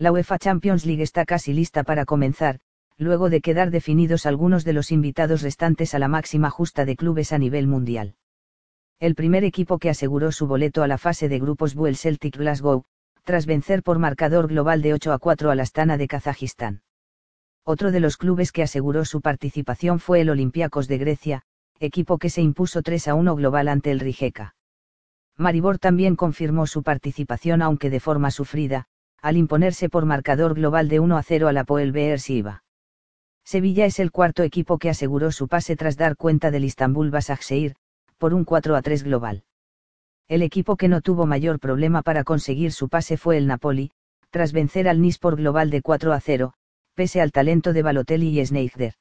La UEFA Champions League está casi lista para comenzar, luego de quedar definidos algunos de los invitados restantes a la máxima justa de clubes a nivel mundial. El primer equipo que aseguró su boleto a la fase de grupos fue el Celtic Glasgow, tras vencer por marcador global de 8 a 4 la Astana de Kazajistán. Otro de los clubes que aseguró su participación fue el Olympiacos de Grecia, equipo que se impuso 3 a 1 global ante el Rijeka. Maribor también confirmó su participación aunque de forma sufrida, al imponerse por marcador global de 1 a 0 al Apoel Beersheba. Sevilla es el cuarto equipo que aseguró su pase tras dar cuenta del Istanbul Basaksehir, por un 4 a 3 global. El equipo que no tuvo mayor problema para conseguir su pase fue el Napoli, tras vencer al Nice por global de 4 a 0, pese al talento de Balotelli y Sneijder.